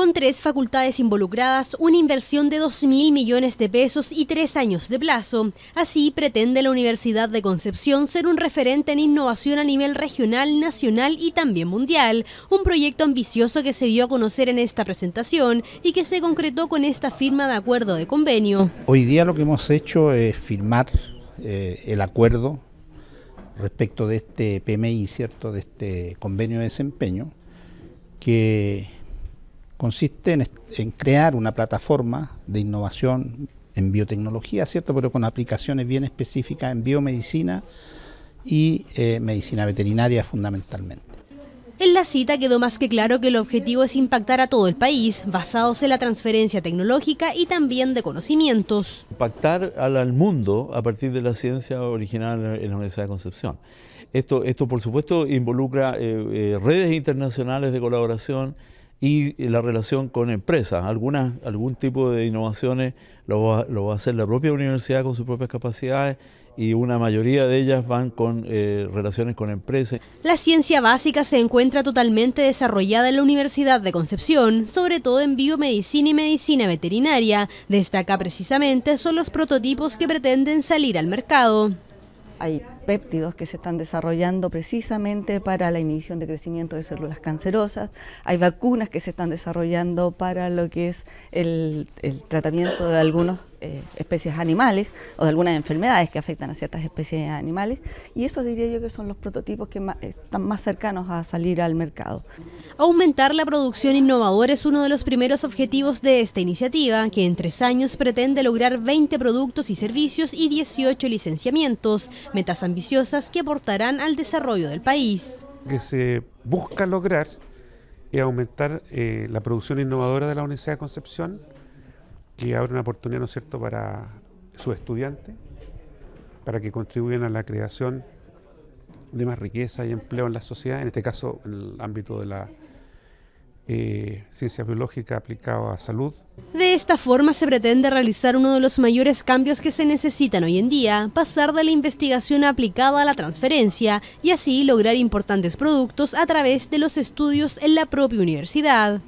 con tres facultades involucradas, una inversión de 2.000 mil millones de pesos y tres años de plazo. Así pretende la Universidad de Concepción ser un referente en innovación a nivel regional, nacional y también mundial, un proyecto ambicioso que se dio a conocer en esta presentación y que se concretó con esta firma de acuerdo de convenio. Hoy día lo que hemos hecho es firmar eh, el acuerdo respecto de este PMI, ¿cierto? de este convenio de desempeño, que consiste en, crear una plataforma de innovación en biotecnología, ¿cierto? Pero con aplicaciones bien específicas en biomedicina y eh, medicina veterinaria fundamentalmente. En la cita quedó más que claro que el objetivo es impactar a todo el país, basados en la transferencia tecnológica y también de conocimientos. Impactar al, mundo a partir de la ciencia original en la Universidad de Concepción. Esto, esto por supuesto, involucra eh, eh, redes internacionales de colaboración, y la relación con empresas. Algunas, algún tipo de innovaciones lo va, lo va, a hacer la propia universidad con sus propias capacidades y una mayoría de ellas van con eh, relaciones con empresas. La ciencia básica se encuentra totalmente desarrollada en la Universidad de Concepción, sobre todo en biomedicina y medicina veterinaria. Destaca precisamente son los prototipos que pretenden salir al mercado péptidos que se están desarrollando precisamente para la inhibición de crecimiento de células cancerosas, hay vacunas que se están desarrollando para lo que es el, el tratamiento de algunos eh, especies animales o de algunas enfermedades que afectan a ciertas especies animales y esos diría yo que son los prototipos que están más cercanos a salir al mercado. Aumentar la producción innovadora es uno de los primeros objetivos de esta iniciativa, que en tres años pretende lograr 20 productos y servicios y 18 licenciamientos, metas ambiciosas que aportarán al desarrollo del país. Que se busca lograr y aumentar eh, la producción innovadora de la Universidad de Concepción, y abre una oportunidad, ¿no es cierto?, para sus estudiantes, para que contribuyan a la creación de más riqueza y empleo en la sociedad, en este caso en el ámbito de la eh, ciencia biológica aplicada a salud. De esta forma se pretende realizar uno de los mayores cambios que se necesitan hoy en día, pasar de la investigación aplicada a la transferencia y así lograr importantes productos a través de los estudios en la propia universidad.